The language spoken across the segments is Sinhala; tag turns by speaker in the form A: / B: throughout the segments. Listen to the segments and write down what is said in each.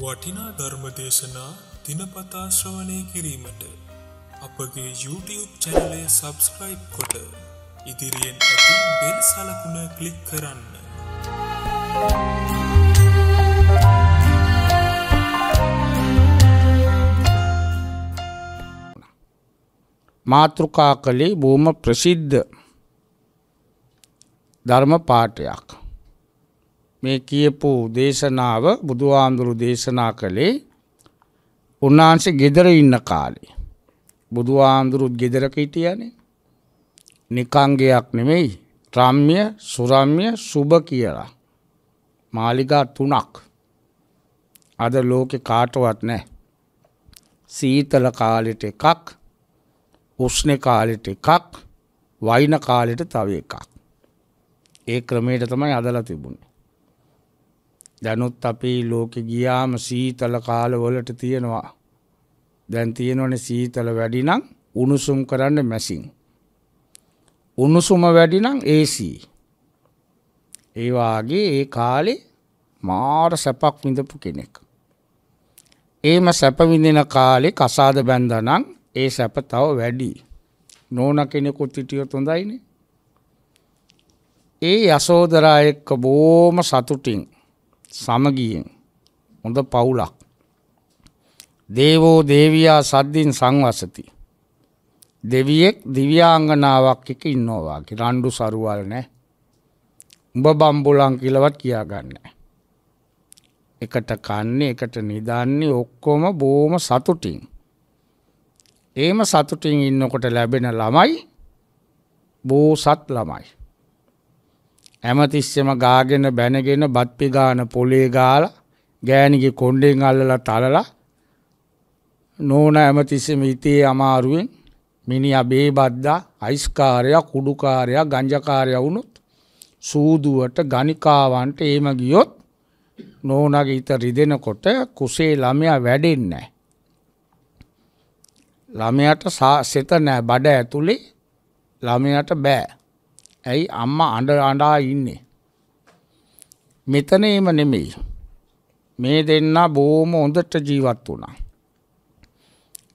A: වටිනා ධර්මදේශනා දිනපතාශ්‍රවනය කිරීමට අපගේ YouTube චැනලය සබස්ක්‍රයිබ් කොට ඉදිරියෙන් ඇති බෙල් සලකුණ කලික් කරන්න. Thank you. මාතෘකා කළේ බොහොම ප්‍රසිද්ධ ධර්ම පාඨයක්. මේ කියපු දේශනාව බුදුහාමුදුරු දේශනා කළේ උන්වහන්සේ ගෙදර ඉන්න කාලේ. බුදුහාමුදුරුත් ගෙදරක හිටියනේ. නිකංගයක් නෙමෙයි රම්ය සුරම්ය සුභ කියලා. මාලිගා තුනක්. අද ලෝකෙ කාටවත් නැහැ. සීතල කාලෙට එකක් උෂ්ණ කාලෙට එකක් වයින කාලෙට තව එකක්. ඒ ක්‍රමයට තමයි අදලා තිබුණේ. දැනුත් අපේ ලෝකෙ ගියාම සීතල කාලවලට තියෙනවා. දැන් තියෙනවන සීතල වැඩිනම් උණුසුම් කරන්න මැසින්. උණුසුම වැඩිනම් ඒසී. ඒවාගේ ඒ කාලෙ මාර සැපක් විඳපු කෙනෙක්. ඒම සැපවිඳෙන කාලෙ කසාද බැන්දනම් ඒ සැප තව වැඩි. නෝන කෙනෙකුත් හිටියොත් හොඳයිනේ. ඒ යසෝදරා එක්ක බෝම සතුටින් සමගියෙන් හොඳ පවුලක් දේවෝ දේවියා සද්දින් සංවසති දෙවියෙක් දිව්‍යාංගනාවක් එක ඉන්නවා කිය රණ්ඩු සරුවල් නෑ උඹ බම්බුලන් කිලවත් කියාගන්න එකට කන්නේ එකට නිදන්නේ ඔක්කොම බෝම සතුටින් ඒම සතුටින් ඉන්නකොට ලැබෙන ළමයි බෝසත් ළමයි ඇමතිස්සෙම ගාගෙන බැනගෙන බත්පි ගාන පොලේ ගාලා ගෑණිගේ කොණ්ඩෙන් අල්ලලා තලලා නෝන ඇමතිස්සෙම හිතේ අමාරුවෙන් මිනිහා බේබද්දා අයිස්කාරයා කුඩුකාරයා ගංජකාරයා වුණොත් සූදුවට ගණිකාවන්ට එහෙම ගියොත් නෝනගේ හිත රිදෙනකොට කුසේ ළමයා වැඩෙන්නේ ළමයාට සෙත නෑ බඩ ඇතුලේ ළමයාට බෑ ඇයි අම්මා අඬ අඬා ඉන්නේ. මෙතනේම නෙමෙයි. මේ දෙන්න බොහොම හොඳට ජීවත් වුණා.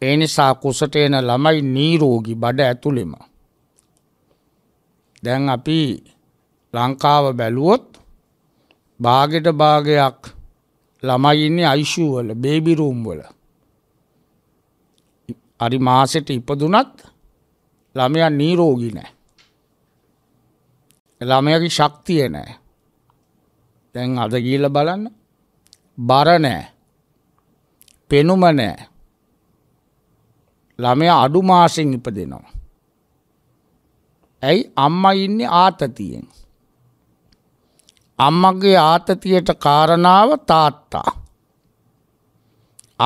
A: ඒ නිසා කුසට එන ළමයි නීරෝගී බඩ ඇතුළෙම. දැන් අපි ලංකාව බැලුවොත් බාගෙට භාගයක් ළමයි ඉන්නේ අයිෂූ වල බේබි රූම් වල. හරි මාසෙට ඉපදුනත් ළමයා නීරෝගී නෑ. ළමයාගේ ශක්තිය නැහැ. දැන් අද ගිහිල්ලා බලන්න. බර නැහැ. පෙනුම නැහැ. ළමයා අඩු මාසෙන් ඉපදෙනවා. ඇයි අම්මා ඉන්නේ ආතතියෙන්. අම්මගේ ආතතියට කාරණාව තාත්තා.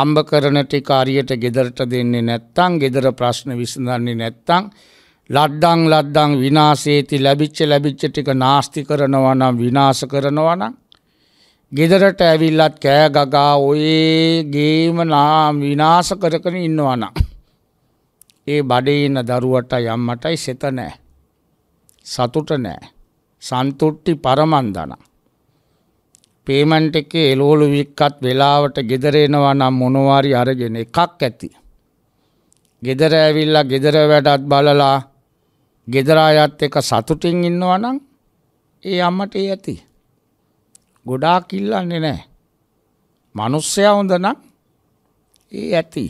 A: අම්බ කරන ටික හරියට ගෙදරට දෙන්නේ නැත්නම් ගෙදර ප්‍රශ්න විසඳන්නේ නැත්නම් ලද්ඩං ලද්ඩං විනාසේති ලැබිච්ච ලැබිච්ච ටික නාස්ති කරනවා නම් විනාශ කරනවා නම් ගෙදරට ඇවිල්ලත් කෑ ගගා ඔයේ ගේම නාම් විනාශ කරකන ඉන්නවා නම් ඒ බඩේන දරුවට යම්මටයි සෙත නෑ සතුට නෑ සන්තුට්ටි පරමන්දන පේමන්ට් එකේ එළවලු වික්කත් වෙලාවට ගෙදරෙනවා නම් මොනවාරි අරගෙන එකක් ඇති ගෙදර ඇවිල්ලා ගෙදර වැඩත් බලලා ගෙදරායත් එක සතුටින් ඉන්නවනම් ඒ අම්මට ඒ ඇති. ගොඩාක් ඉල්ලන්නේ නෑ. මනුස්සයා හොඳනම් ඒ ඇති.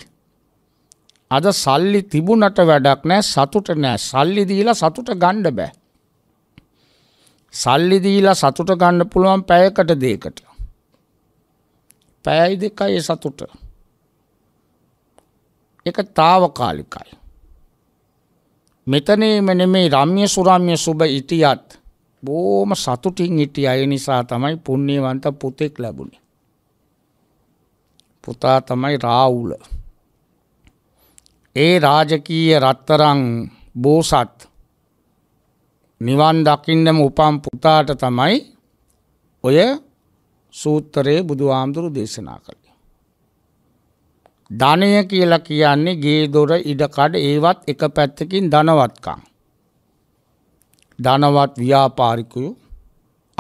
A: අද සල්ලි තිබුණට වැඩක් නෑ සතුට නෑ සල්ලි දීලා සතුට ගණ්ඩ බෑ. සල්ලි දීලා සතුට ගන්න පුළුවන් පැයකට දේකට. පැයයි දෙකයි සතුට. එක තාවකාලිකයි. මෙතනේම නෙමේ රම්්‍ය සුරම්්‍ය සුබ ඉතියත් බෝම සතුටින් හිටිය අය නිසා තමයි පුණ්‍යවන්ත පුතෙක් ලැබුණේ. පුතා තමයි රාවුල. ඒ රාජකීය රත්තරං බෝසත් නිවන් දකින්නම උපම් පුතාට තමයි ඔය සූත්‍රයේ බුදුහාමුදුරු දේශනා කළේ. ධනය කියලා කියන්නේ ගේ දොර ඉඩකඩ ඒවත් එක පැත්තකින් ධනවත්කම්. ධනවත් ව්‍යාපාරිකයෝ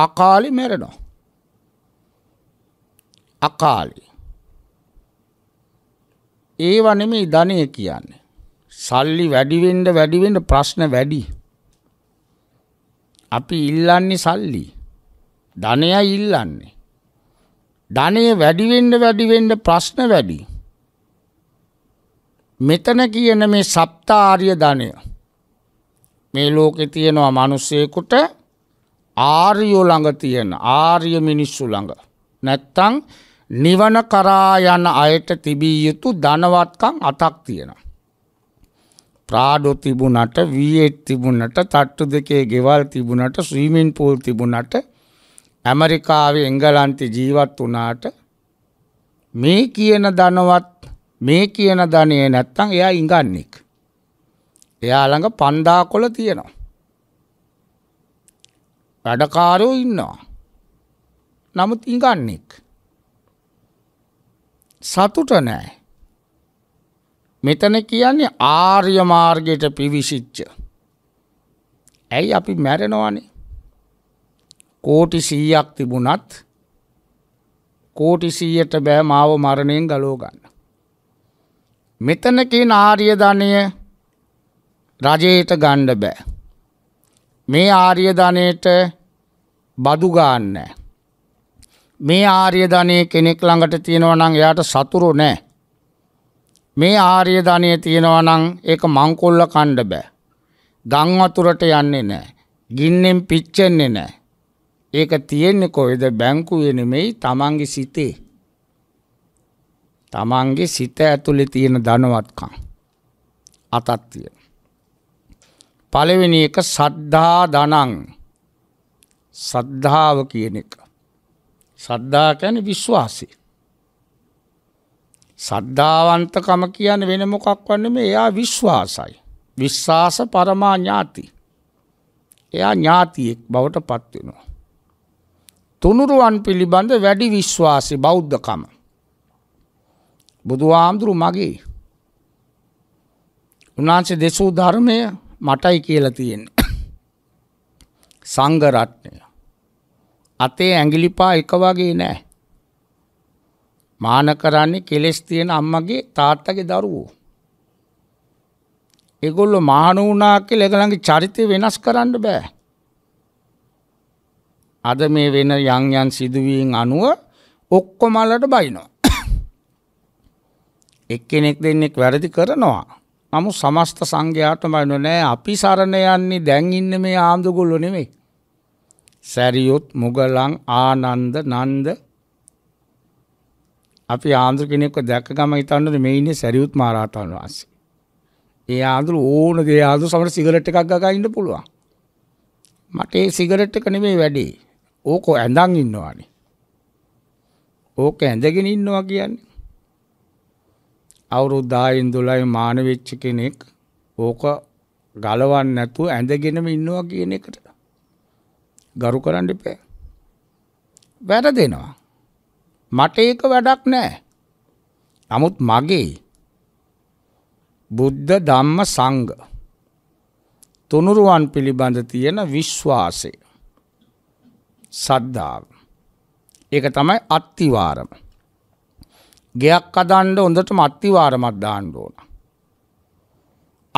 A: අකාලි මැරෙනවා. අකාලි. ඒව නෙමෙයි ධනය කියන්නේ. සල්ලි වැඩි වෙන්න වැඩි වෙන්න ප්‍රශ්න වැඩි. අපි ඉල්ලන්නේ සල්ලි. ධනයයි ඉල්ලන්නේ. ධනය වැඩි වෙන්න වැඩි වෙන්න ප්‍රශ්න වැඩි. මෙතන කියන මේ සප්තාර්ය ධනය මේ ලෝකෙ තියෙනවා මනුස්සයකුට ආර්යෝ ළඟ තියෙන ආර්ය මිනිස්සු ළඟ. නැත්තං නිවන කරා යන අයට තිබිය යුතු ධනවත්කං අතක් තියෙන. ප්‍රාඩෝ තිබුණට වීත් තිබුණට තට්ටු දෙකේ ගෙවල් තිබුණට ස්වීමින් පූල් තිබුණට ඇමරිකාවේ එංගලන්ති ජීවත් වනාට මේ කියන ධනවත් මේ කියන ධනය නැත්තං එයා ඉඟන්නෙක්. එයා ළඟ පන්දා කොල තියෙනවා. වැඩකාරෝ ඉන්නවා. නමුත් ඉඟන්නෙක්. සතුට නෑ. මෙතන කියන්නේ ආර්ය මාර්ගයට පිවිසිච්ච. ඇයි අපි මැරෙනවනේ. කෝටි සීයක් තිබුණත් කෝටි සීයට බෑ මාව මරණයෙන් ගලෝ ගන්න. මෙතන කියන ආර්ය ධනය රජයට ගණ්ඩ බෑ. මේ ආර්ය ධනයට බදු ගාන්න. මේ ආර්ය ධනය කෙනෙක් ළඟට තියෙනවනං එයාට සතුරු නෑ. මේ ආර්ය ධනය තියෙනවනං ඒක මංකොල්ල කණ්ඩ බෑ. ගංවතුරට යන්නේ නෑ. ගින්නෙන් පිච්චෙන්නේ නෑ. ඒක තියෙන්නේ කොයිද බැංකුවේ නෙමෙයි තමන්ගේ සිතේ. තමන්ගේ සිත ඇතුලේ තියෙන ධනවත්කම් අතත් තියෙන. පළවෙනි එක සද්ධා ධනං සද්ධාව කියන එක. සද්ධා කියන්නේ විශ්වාසය. සද්ධාවන්තකම කියන්නේ වෙන මොකක්වත් නෙමෙයි. එයා විශ්වාසයි. විශ්වාස පරමා ඥාති. එයා ඥාතියෙක් බවට පත් වෙනවා. තුනුරුවන් පිළිබඳ වැඩි විශ්වාසී බෞද්ධකම. බුදු ආමුදුරු මගේ උන්වහන්සේ දෙසූ ධර්මය මටයි කියලා තියෙන්නේ. සංඝ රත්නය. අතේ ඇඟිලිපා එක වගේ නෑ. මාන කරන්නේ කෙලෙස් තියෙන අම්මගේ තාත්තගේ දරුවෝ. ඒගොල්ලෝ මහණ වුණා කියලා ඒගොල්ලන්ගේ චරිතය වෙනස් කරන්න බෑ. අද මේ වෙන යම් යම් සිදුවීම් අනුව ඔක්කොමලට බයිනවා. එක්කෙනෙක් දෙන්නෙක් වැරදි කරනවා. නමු සමස්ත සංඝයාටමයින නෑ අපි සරණ යන්නේ දැන් ඉන්න මේ ආම්දුගොල්ලො නෙමෙයි. සැරියුත් මුගලන් ආනන්ද නන්ද අපි ආන්දුර කෙනෙක්ව දැක්ක ගම හිතන්නද මේ ඉන්නේ සැරියුත් මහරහතන් වහන්සේ. ඒ ආන්දුර ඕන දේ ආන්දුර සමහර සිගරට් එකක් ගගා ඉන්න පුළුවන්. මට ඒ සිගරට් එක නෙමෙයි වැඩි. ඕක ඇඳන් ඉන්නවානේ. ඕක ඇඳගෙන ඉන්නවා කියන්නේ අවුරුදු 10න් 12න් මාන වෙච්ච කෙනෙක් ඕක ගලවන්න නැතුව ඇඳගෙනම ඉන්නවා කියන එකට ගරු කරන්න එපා. වැරදෙනවා. මට ඒක වැඩක් නෑ. නමුත් මගේ බුද්ධ ධම්ම සංඝ තුනුරුවන් පිළිබඳ තියෙන විශ්වාසය සද්ධාව ඒක තමයි අත්තිවාරම ගෙයක් අදන්ඩ හොඳට මත්තිවාරමත් දාන්න ඕන.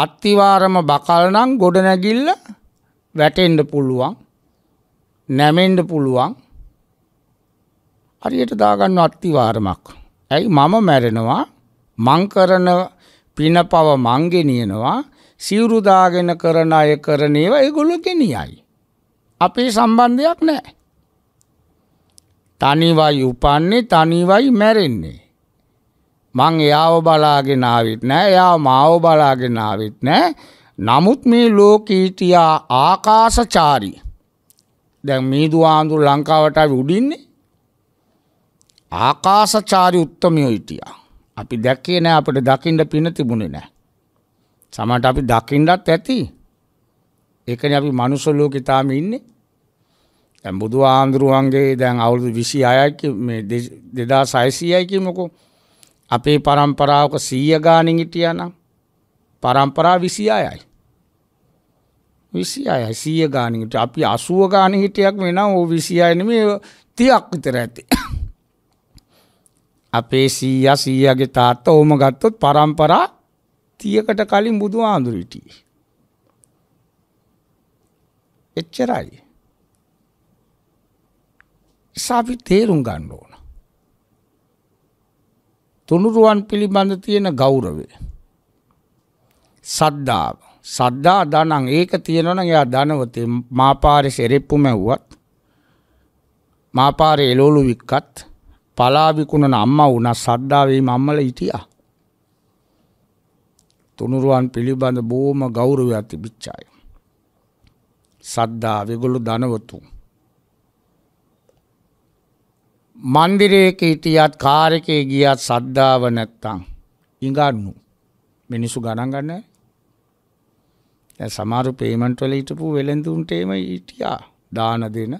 A: අත්තිවාරම බකල්නම් ගොඩ නැගිල්ල වැටෙන්ඩ පුළුවන් නැමෙන්ඩ පුළුවන් හරියට දාගන්න අත්තිවාරමක්. ඇයි මම මැරෙනවා මංකරන පින පව මංගෙනියනවා සිවුරුදාගෙන කරන අය කරනේව ඒගොලු ගෙනියයි. අපේ සම්බන්ධයක් නෑ. තනිවයි උපන්නේ තනිවයි මැරෙන්නේ. මං එයාව බලාගෙන ආවිත් නෑ එයා මාව බලාගෙන ආවිත් නෑ නමුත් මේ ලෝකීතියා ආකාශචාරී දැන් මීදු ආඳුර ලංකාවට ආවි උඩින්නේ ආකාශචාරී උත්තමයෝ හිටියා අපි දැක්කේ නෑ අපිට දකින්න පින තිබුණේ නෑ සමහරට අපි දකින්නත් ඇති ඒකනේ අපි මනුස්ස ලෝකේ තාම ඉන්නේ දැන් බුදු ආඳුරුවන්ගේ දැන් අවුරුදු 26යි මේ 2600යි කියමුකෝ අපේ පරම්පරාවක සීය ගානින් හිටියනම් පරම්පරා විසි අයයි. විසි අය සීය ගානට අපි අසුව ගාන හිටියක් වෙන ඕ විසි අයනම තියක් විතර ඇති. අපේ සීය සීයගේ තාත්ත ඕම ගත්තොත් පරම්පරා තියකට කලින් බුදු ආඳුරිටිය. එච්චරයි. සාපි තේරුම් ගණ්ඩෝ. තුනුරුවන් පිළිබඳ තියෙන ගෞරවය. සද්ධාව. සද්ධා ධනං ඒක තියෙනවනම් එයා ධනවතේ මාපාරේ සෙරෙප්පු මැව්වත් මාපාරේ එළවලු වික්කත් පලා විකුණන අම්මා වුණා සද්ධාවේ මම්මල හිටියා. තුනුරුවන් පිළිබඳ බොහොම ගෞරවයක් තිබිච්ච අය. සද්ධා විගොළු ධනවතුන් මන්දිරයක හිටියත් කාරකේ ගියත් සද්ධාව නැත්තං ඉඟන්නු මිනිසු ගණන් ගන්න සමාරු පේමන්ට් වල හිටපු වෙළඳුන්ට එම හිටියා දාන දෙන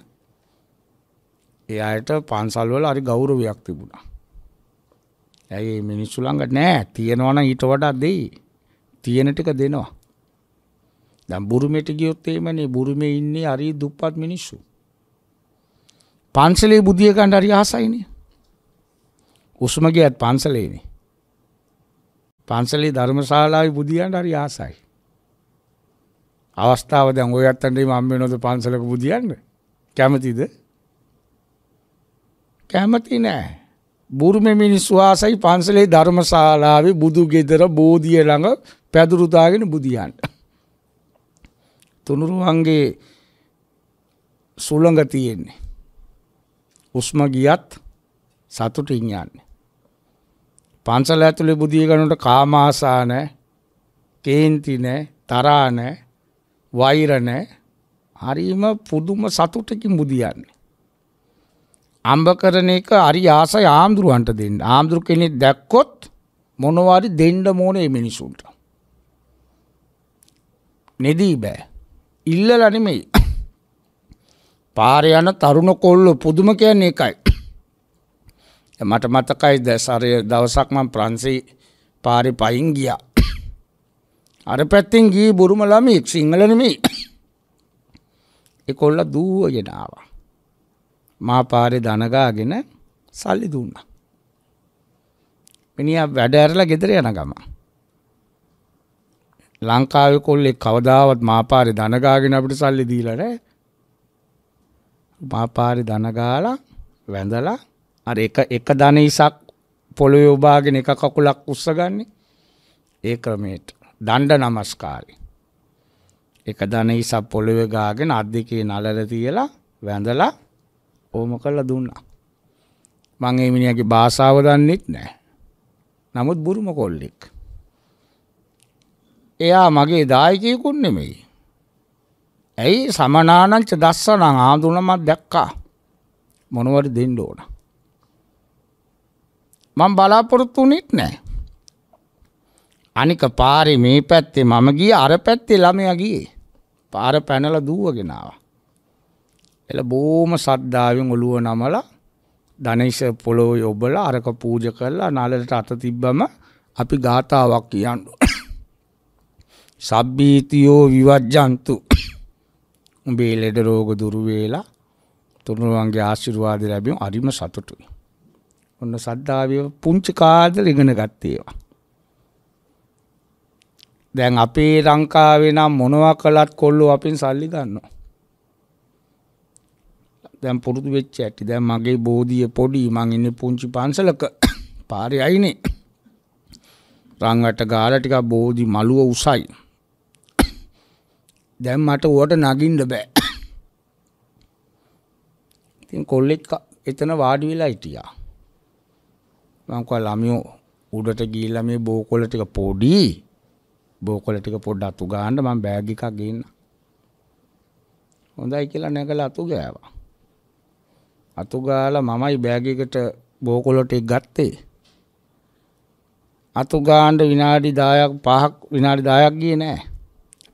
A: ඒ අයට පන්සල් වල හරි ගෞරවයක් තිබුණා. ඇයි මේ මිනිස්සු ළඟ නෑ තියෙනවා නම් ඊට වඩා දෙයි. තියෙන ටික දෙනවා. දැන් බුරුමෙට ගියොත් එහෙමනේ බුරුමේ ඉන්නේ හරි දුප්පත් මිනිස්සු. පන්සලේ බුදිය ගන්න හරි ආසයිනේ. උස්ම ගියත් පන්සලේනේ. පන්සලේ ධර්මශාලාවේ බුදිය ගන්න හරි ආසයි. අවස්ථාව දැන් ඔය අත්තන්ට මම වෙනවද පන්සලක බුදියන්න? කැමතිද? කැමති නෑ. බුරුම මිනිස්සු ආසයි පන්සලේ ධර්මශාලාවේ බුදු ගෙදර බෝධිය ළඟ පැදුරු දාගෙන බුදියන්න. තුනුරුවන්ගේ සුළඟ තියෙන්නේ. උස්ම ගියත් සතුටින් යන්නේ. පන්සල ඇතුළේ බුදිය ගනුට කාමාසා නැහැ, කේන්ති නැහැ, තරහ නැහැ, වෛර නැහැ. හරිම පුදුම සතුටකින් බුදියන්නේ. අම්බ කරන එක හරි ආසයි ආම්දුරුවන්ට දෙන්න. ආම්දුරු කෙනෙක් දැක්කොත් මොනවාරි දෙන්න ඕනේ මේ මිනිසුන්ට. නෙදී බෑ. ඉල්ලලා නෙමෙයි. පාර යන තරුණ කොල්ලෝ පුදුම කියන්නේ එකයි. මට මතකයි දැසරය දවසක් මම ප්‍රංශේ පාරේ පයින් ගියා. අර පැත්තෙන් ගියේ බුරුම ළමෙක් සිංහල නෙමෙයි. ඒකොල්ල දුවගෙන ආවා. මා පාරේ දනගාගෙන සල්ලි දුන්නා. මිනිහා වැඩ ඇරලා ගෙදර යන ගම. ලංකාවේ කොල්ලෙක් කවදාවත් මා පාරේ දනගාගෙන අපිට සල්ලි දීලා නැහැ. උමාපාරි දන ගාලා වැඳලා අර එක එක දන ඉසක් පොළොවේ උබාගෙන එක කකුලක් උස්සගන්නේ ඒ ක්‍රමයට දණ්ඩ නමස්කාරය. එක දන ඉසක් පොළොවේ ගාගෙන අත් දෙකේ නළල තියලා වැඳලා ඕම කළා දුන්නා. මං ඒ මිනිහාගේ භාෂාව දන්නේත් නැහැ. නමුත් බුරුම කොල්ලෙක්. එයා මගේ දායකයෙකුත් නෙමෙයි. ඇයි සමනානංච දස්සනං ආඳුනමත් දැක්කා මොනවරි දෙන්න ඕන. මං බලාපොරොත්තු වුනෙත් නෑ. අනික පාරි මේ පැත්තේ මම ගිය අර පැත්තේ ළමයා ගියේ. පාර පැනල දුවගෙනවා. එල බෝම සද්ධාවෙන් ඔළුව නමලා ධනේශ පොළොව යොබලා අරක පූජ කරලා නලලට අත තිබ්බම අපි ගාතාවක් කියන්න. සබ්බීතියෝ විවජ්ජන්තු උඹේ ලෙඩ රෝග දුරු වේලා තුනුරුවන්ගේ ආශිර්වාද ලැබීම අරිම සතුටුයි. ඔන්න සද්ධාවිය පුංචි කාලේ ඉගෙන ගත්තේවා. දැන් අපේ ලංකාවේ නම් මොනවා කළත් කොල්ලෝ අපෙන් සල්ලි ගන්නවා. දැන් පුරුදු වෙච්ච ඇටි. දැන් මගේ බෝධිය පොඩි මං ඉන්නේ පුංචි පන්සලක පාරේ අයිනේ. රන් වැට ගාලා ටිකක් බෝධි මළුව උසයි. දැන් මට ඌට නගින්න බෑ. ඉතින් කොල්ලෙක් එතන වාඩි වෙලා හිටියා. මම කව ළමියෝ උඩට ගිහිල්ලා මේ බෝකොල ටික පොඩි බෝකොල ටික පොඩ්ඩක් අතු ගන්න මම බෑග් එකක් ගේන්න. හොඳයි කියලා නැගලා අතු ගෑවා. අතු ගාලා මමයි බෑග් එකට බෝකොල ටික ගත්තේ. අතු ගාන්න විනාඩි 10ක් 5ක් විනාඩි 10ක් ගියේ නෑ.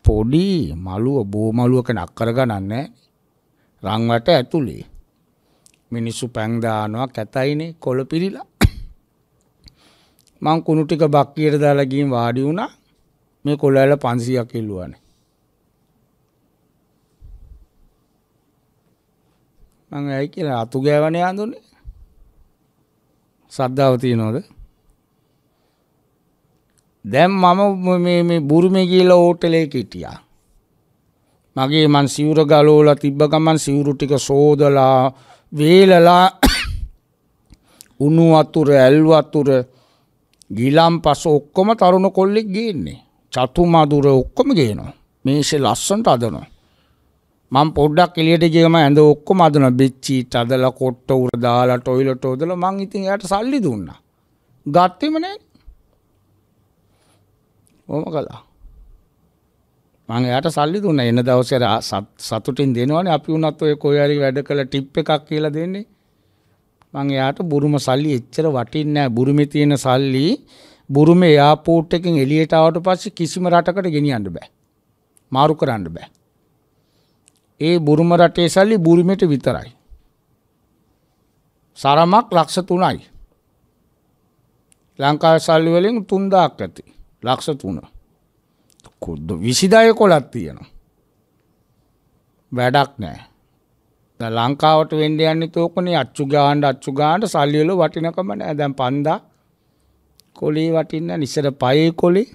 A: පොඩි මලුව බෝ මලුවක නක් කරගන්න රංවට ඇතුලේ මිනිස්සු පැන් දානවා කැතයිනේ කොළ පිළිලා මං කුණු ටික බක්කියට දාලා ගිහින් වාඩි වුණා මේ කොළ ඇල 500ක් ඉල්ලුවානේ මං ඇයි කියලා අතු ගෑවනේ හඳුනේ සද්ධාව තියනවද දැන් මම මේ මේ බුරුමේ කියලා හෝටලේ හිටියා. මගේ මං සිවුර ගලෝලා තිබ්බ ගමන් සිවුරු ටික සෝදලා වේලලා උණු වතුර ඇල් වතුර ගිලම්පස ඔක්කොම තරුණ කොල්ලෙක් ගේන්නේ. චතු මදුර ඔක්කොම ගේනවා. මේෂේ ලස්සන්ට අදනවා. මං පොඩ්ඩක් එළියට ගියම ඇඳ ඔක්කොම අදනවා. බෙච්චීට අදලා කොට්ට උර දාලා ටොයිලට් හොදලා මං ඉතින් එයාට සල්ලි දුන්නා. ගත්තෙම නෑ. ඕම කළා. මම එයාට සල්ලි දුන්නා එන දවසේ සතුටින් දෙනවනේ අපි උනත් ඔය කොයි හරි වැඩ කළ ටිප් එකක් කියලා දෙන්නේ. මම එයාට බුරුම සල්ලි එච්චර වටින්නේ නැහැ. බුරුමේ තියෙන සල්ලි බුරුමේ එයාපෝට් එකෙන් එළියට ආවට පස්සේ කිසිම රටකට ගෙනියන්න බෑ. මාරු කරන්න බෑ. ඒ බුරුම රටේ සල්ලි බුරුමෙට විතරයි. සරමක් ලක්ෂ 3යි. ලංකාවේ සල්ලි වලින් 3000ක් ඇති. ලක්ෂ තුන කුද්ද විසිදාය කොලත් තියෙනවා වැඩක් නෑ ලංකාවට වෙන්ඩ යන්න තෝකන අච්චු ගාන්ඩ අච්චු ගාන්ට සල්ලියල වටිනකම නෑ දැන් පන්දා කොලේ වටින්න නිසර පයේ කොලේ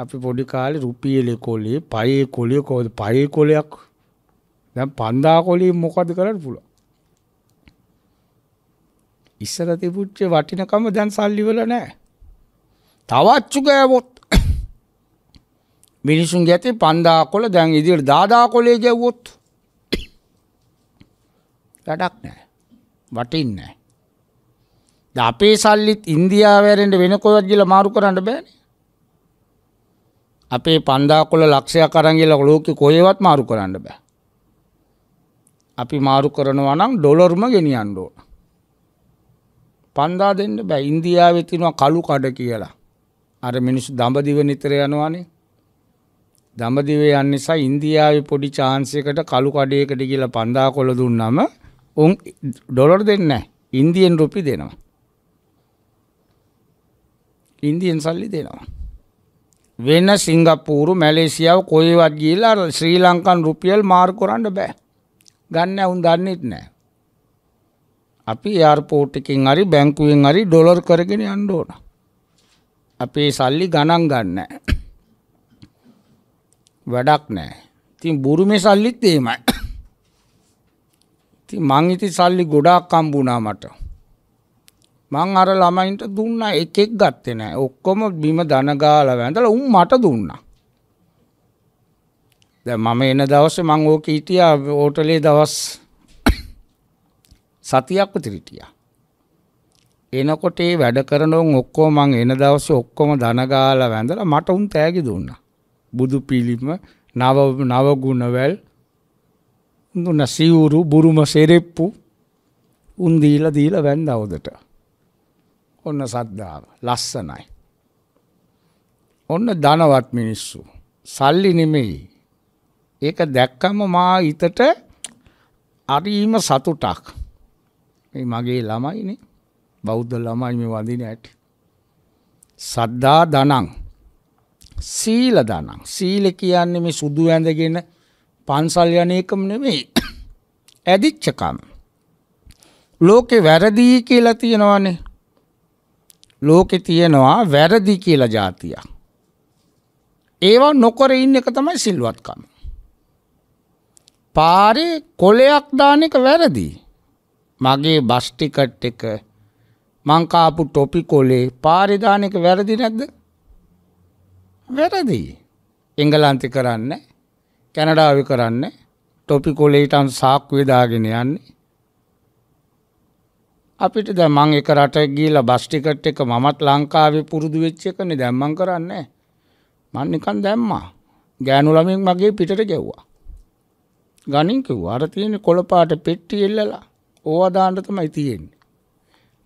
A: අපි පොඩි කාලෙ රුපියලෙ කොලේ පයේ කොලේ කෝද පයේ කොලයක් දැන් පන්දා කොලේ මොකද කරන්න පුළුවන් ඉස්සර තිබුච්ච වටිනකම දැන් සල්ලිවල නෑ තවත් යුගයවොත් මිනිසුන් ගැති 5000කොළ දැන් ඉදිරියට 10000 කොළේ ගැව්වොත් වැඩක් නැහැ. වටින්නේ නැහැ. ද අපේ සල්ලිත් ඉන්දියාවේරෙන්ද වෙන කොහෙවත් ගිහලා මාරු කරන්න බෑනේ. අපේ 5000 කොළ ලක්ෂයක් අරන් ගිහලා ලෝකේ කොහෙවත් මාරු කරන්න බෑ. අපි මාරු කරනවා නම් ඩොලර්ම ගෙනියන්න ඕන. 5000 දෙන්න බෑ. ඉන්දියාවේ තියෙනවා කළු කඩ කියලා. අර මිනිස්සු දඹදිව නිතර යනවානේ. දඹදිව යන නිසා ඉන්දියාවේ පොඩි chance එකට කළු කඩේකට ගිහලා 5000 කොළ දුන්නම උන් ඩොලර් දෙන්නේ නැහැ. ඉන්දියන් රුපි දෙනවා. ඉන්දියන් සල්ලි දෙනවා. වෙන සිංගප්පූරු මැලේසියාව කොයිවත් ගිහිල්ලා ශ්‍රී ලංකන් රුපියල් මාරු කරන්න බෑ. ගන්න උන් දන්නෙත් නැහැ. අපි එයාර්පෝට් එකෙන් හරි බැංකුවෙන් හරි ඩොලර් කරගෙන යන්න ඕන. අපේ සල්ලි ගණන් ගන්න වැඩක් නෑ. ඉතින් බුරුමේ සල්ලිත් එහෙමයි. ඉතින් මං ඉතින් සල්ලි ගොඩාක් හම්බුණා මට. මං අර ළමයින්ට දුන්නා එකෙක් ගත්තේ නෑ. ඔක්කොම බිම දන ගාලා වැඳලා උන් මට දුන්නා. දැන් මම එන දවසේ මං ඕක හිටියා හෝටලේ දවස් සතියක් විතර හිටියා. එනකොට ඒ වැඩ කරනවන් ඔක්කෝ මං එන දවස ඔක්කොම දනගාලා වැඳලා මට උන් තෑගි දුන්නා. බුදු පිළිම නව නවගුණවැල් දුන්න සිවුරු බුරුම සෙරෙප්පු උන් දීලා දීලා වැන්ද අවදට. ඔන්න සද්දාව ලස්සනයි. ඔන්න ධනවත් මිනිස්සු. සල්ලි නෙමෙයි. ඒක දැක්කම මා හිතට අරීම සතුටක්. මේ මගේ ළමයිනේ බෞද්ධ ළමයි මේ වඳින ඇටි. සද්දා දනං සීල දනං සීල කියන්නේ මේ සුදු ඇඳගෙන පන්සල් යන එකම නෙමෙයි. ඇදිච්චකම. ලෝකේ වැරදි කියලා තියෙනවානේ. ලෝකේ තියෙනවා වැරදි කියලා જાතියක්. ඒවා නොකර ඉන්න එක තමයි සිල්වත්කම. පාරේ කොලයක් දාන එක වැරදි. මගේ බස් ටිකට් එක මංකාපු ටොපි කොලේ පාරිධානක වැරදි නැද්ද වැරදි එංගලන්ති කරන්න කැනඩාවි කරන්න ටොපි කොලේටන් සාක්විදාගෙන යන්නේ අපිට දැ මං එක රට ගීල බස්ටිකට් එක මමත් ලංකාවේ පුරුදු වෙච්ච එකනේ දැම්මන් කරන්න මං නිකන් දැම්මා ගෑනු ළමින් මගේ පිටට ගැව්වා ගනින් කිව් අර තියෙන කොළපාට පෙට්ටි එල්ලලා ඕවදාන්නතමයි තියෙන්නේ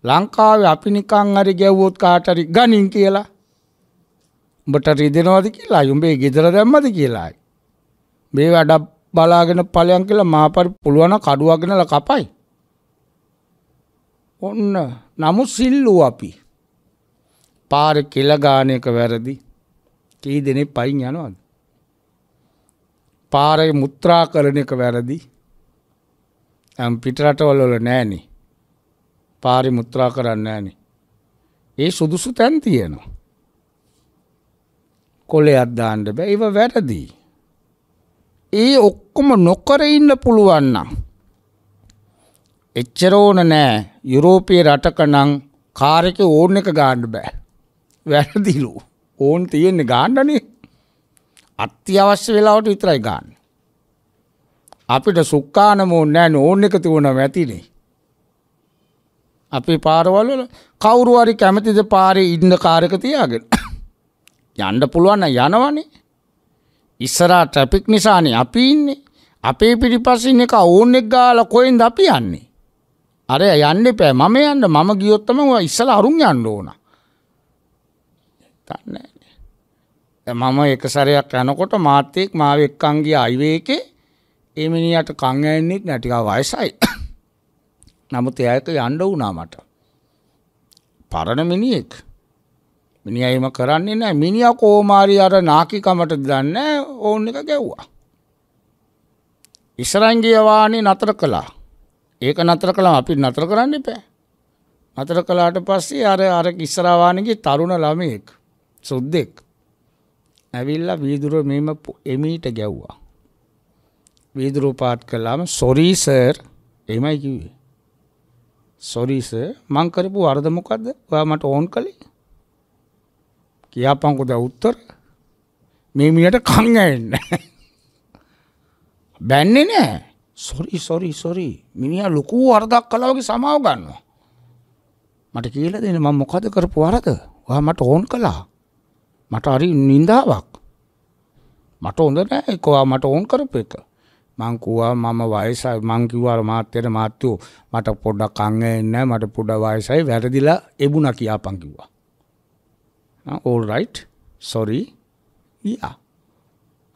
A: ලංකාවේ අපි නිකං හරි ගැව්වොත් කාටරි ගනින් කියලා. උඹට රිදෙනවද කියලා උඹේ ගෙදර දැම්මද කියලායි. මේ වැඩ බලාගෙන ඵලයන් කියලා මාපරි පුළුවන් කඩුවගෙනලා කපයි. ඔන්න නමුත් සිල්ලුව අපි. පාර කෙල ගානයක වැරදි කී දෙනෙ පයින් යනවාද. පාරය මුත්‍රා කරන එක වැරදි ඇම් පිටරටවල්ලොල නෑනේ පාරි මුත්‍රා කරන්න ඇනි. ඒ සුදුසු තැන් තියෙනවා. කොලේ අත්දාන්ට බෑ ඒව වැරදී. ඒ ඔක්කොම නොකර ඉන්න පුළුවන්නම්. එච්චරෝන නෑ යුරෝපය රටකනං කාරක ඕන එක ගාණ්ඩ බෑ. වැරදිලු ඕන් තියෙන්නේ ගාණ්ඩනේ අත්‍යවශ්‍ය වෙලාවට විතරයි ගාන්න. අපිට සුක්කානමෝ නෑ ඕන එක තිබුණ ඇතිනේ. අපේ පාරවල් වල කවුරු හරි කැමතිද පාරේ ඉන්න කාර් එක තියාගෙන යන්න පුළුවන් නම් යනවනේ ඉස්සරහා ට්‍රැෆික් නිසානේ අපි ඉන්නේ අපේ පිටිපස්සින් එක ඕන් එක ගාලා කොහෙන්ද අපි යන්නේ අර යන්න එපා මම යන්න මම ගියොත් තමයි ඉස්සලා අරුන් යන්න ඕන දන්නේ මම එක සැරයක් යනකොට මාත් එක් මාව එක්කන් ගිය අයිවේ එකේ ඒ මිනිහට කන් ඇන්නෙත් නෑ ටිකක් වයසයි. නමුත් එයායක යන්ඩ වුණා මට. පරණ මිනිියෙක්. මිනිියයිම කරන්නේ නෑ මිනිිය කෝමාරි අර නාකිකමට දන්න ඕන්න එක ගැව්වා. ඉස්සරංගියවානේ නතර කලා. ඒක නතර කලා අපි නතර කරන්න පෑ. නතර කලාට පස්සේ අර අර ඉස්සරවානගේ තරුණ ළමයෙක් සුද්දෙක්. ඇවිල්ල වීදුර මෙම එමීට ගැව්වා. වීදුරු පාට් කලාම සොරීසර් එමයි කිවේ. සොරිස මං කරපු වරද මොකද්ද? ඔයා මට ඕන් කළේ. කියාපන්කො ද උත්තර. මේ මියට කන් ඇෙන්නේ. බැන්නේ නෑ. Sorry sorry sorry. මිනිහා ලොකු වරදක් කළා වගේ සමාව ගන්නවා. මට කියලා දෙන්න මම මොකද කරපු වරද? ඔයා මට ඕන් කළා. මට හරි නින්දාවක්. මට හොඳ නෑ ඒක ඔයා මට ඕන් කරපු එක. මං කූවා මම වයසයි මං කිව්වා මාත්‍යයට මාත්‍යෝ මට පොඩ්ඩක් අංග එන්නේ මට පොඩ්ඩක් වයසයි වැරදිලා එබුණා කියාපන් කිව්වා. all right sorry yeah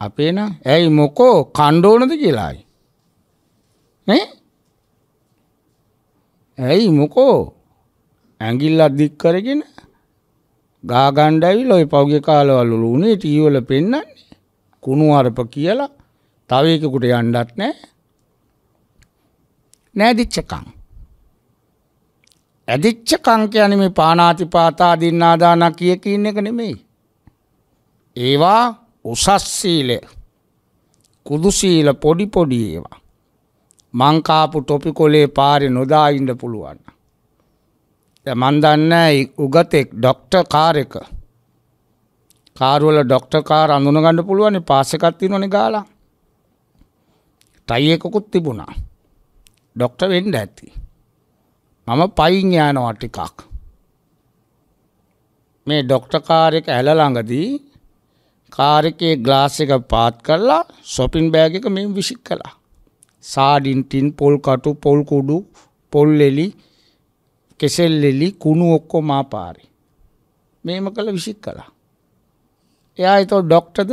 A: අපේ නම් ඇයි මොකෝ කණ්ඩෝනද කියලායි. නේ? ඇයි මොකෝ ඇඟිල්ලක් දික් කරගෙන ගාගණ්ඩ ඇවිල්ලා ওই පෞගේ කාලවල උළුනේ ටීවල පෙන්නන්නේ කුණු අරප කියලා තව එකෙකුට යන්නත් නෑ. නෑදිච්චකම්. ඇදිච්චකම් කියන්නේ මේ පාණාතිපාතා දින්නාදාන කිය කියන එක නෙමෙයි. ඒවා උසස් සීලය. කුදු සීල පොඩි පොඩි ඒවා. මංකාපු ටොපි කොලේ පාරි නොදා ඉන්න පුළුවන්. මන් දන්න උගතෙක් ඩොක්ටර් කාර් එක. කාර්වල ඩොක්ටර් කාර් අඳුනගන්න පුළුවන් පාසකත් තියෙනවනේ ගාලා. ටයි එකකුත් තිබුණා. ඩොක්ට වෙන්ඩ ඇති. මම පයින් යනවා ටිකක්. මේ ඩොක්ටකාරෙක් ඇල ළඟදී කාරකයේ ග්ලාස් එක පාත් කරලා සොපින් බෑග එක මෙම විසික් කළා. සාඩින්ටින් පොල් කටු පොල් කුඩු පොල්ලෙලි කෙසෙල්ලෙලි කුණු ඔක්කෝ මා පාරි. මේම කළ විසික් කළා. එයා එතෝ ඩොක්ටද